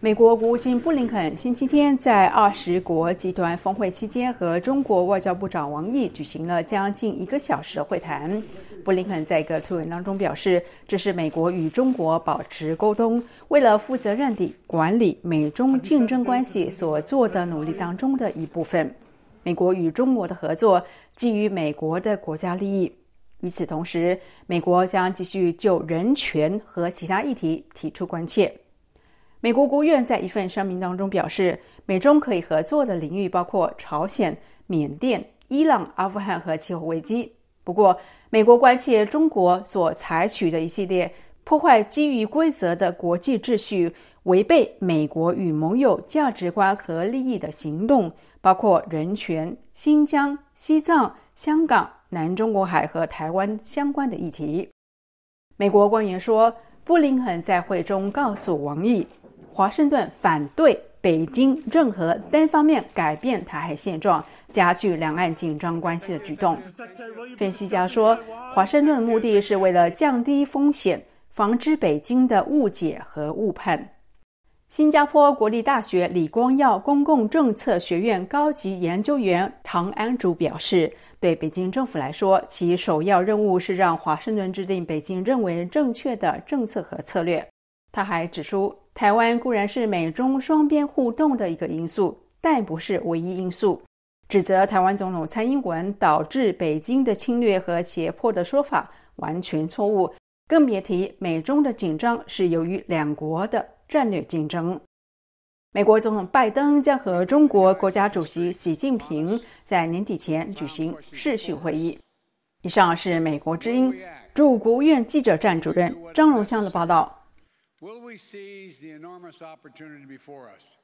美国国务卿布林肯星期天在二十国集团峰会期间和中国外交部长王毅举行了将近一个小时的会谈。布林肯在一个推文当中表示，这是美国与中国保持沟通、为了负责任地管理美中竞争关系所做的努力当中的一部分。美国与中国的合作基于美国的国家利益。与此同时，美国将继续就人权和其他议题提出关切。美国国务院在一份声明当中表示，美中可以合作的领域包括朝鲜、缅甸、伊朗、阿富汗和气候危机。不过，美国关切中国所采取的一系列破坏基于规则的国际秩序、违背美国与盟友价值观和利益的行动，包括人权、新疆、西藏、香港、南中国海和台湾相关的议题。美国官员说，布林肯在会中告诉王毅。华盛顿反对北京任何单方面改变台海现状、加剧两岸紧张关系的举动。分析家说，华盛顿的目的是为了降低风险，防止北京的误解和误判。新加坡国立大学李光耀公共政策学院高级研究员唐安竹表示，对北京政府来说，其首要任务是让华盛顿制定北京认为正确的政策和策略。他还指出，台湾固然是美中双边互动的一个因素，但不是唯一因素。指责台湾总统蔡英文导致北京的侵略和胁迫的说法完全错误，更别提美中的紧张是由于两国的战略竞争。美国总统拜登将和中国国家主席习近平在年底前举行视讯会议。以上是美国之音驻国务院记者站主任张荣香的报道。Will we seize the enormous opportunity before us?